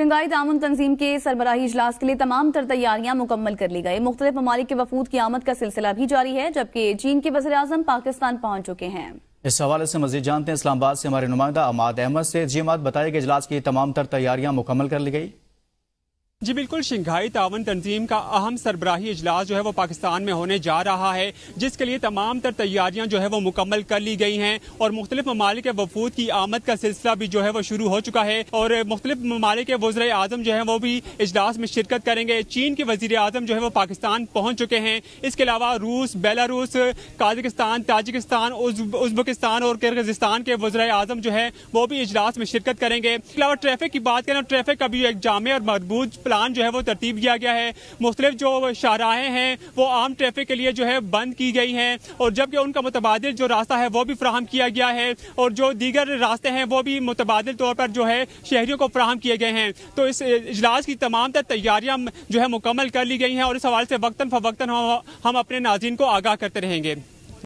Shanghai तामन तंजीम के सरबराही इजलास के लिए तमाम तर तैयारियां मुकम्मल कर ली गई मुख्तलिफ ममालिक के वफूद की आमद का सिलसिला भी जारी है जबकि चीन के वजर अजम पाकिस्तान पहुंच चुके हैं इस हवाले से मजीद जानते हैं इस्लामाबाद से हमारे नुमाइंदा अमाद अहमद से जी अमाद बताया कि इजलास की तमाम तर तैयारियां मुकम्मल कर ली गई जी बिल्कुल शंघाई तावन तंजीम का अहम सरबराही इजलास जो है वो पाकिस्तान में होने जा रहा है जिसके लिए तमाम तर तैयारियां जो है वो मुकम्मल कर ली गई हैं और मुख्तलिफ ममालिक वफूद की आमद का सिलसिला भी जो है वो शुरू हो चुका है और मुख्तलिफ ममालिक वजर अजम जो है वो भी इजलास में शिरकत करेंगे चीन के वजीर अजम जो है वो पाकिस्तान पहुंच चुके हैं इसके अलावा रूस बेलारूस काजकिस्तान ताजिकिस्तान उजबकिस्तान और किर्गिस्तान के वजर अजम जो है वो भी इजलास में शिरकत करेंगे इसके अलावा ट्रैफिक की बात करें ट्रैफिक का भी एक जामे और मजबूत प्लान जो है वो तरतीब किया गया है मुख्तलिफ जो शाहराहें हैं वो आम ट्रैफिक के लिए जो है बंद की गई हैं और जबकि उनका मुतबाद जो रास्ता है वो भी फ्राहम किया गया है और जो दीगर रास्ते हैं वो भी मुतबाद तौर पर जो है शहरीों को फ्राहम किए गए हैं तो इस इजलास की तमाम तर तैयारियाँ जो है मुकम्मल कर ली गई हैं और इस हवाले से वक्ता फवक्ता हम अपने नाजीन को आगाह करते रहेंगे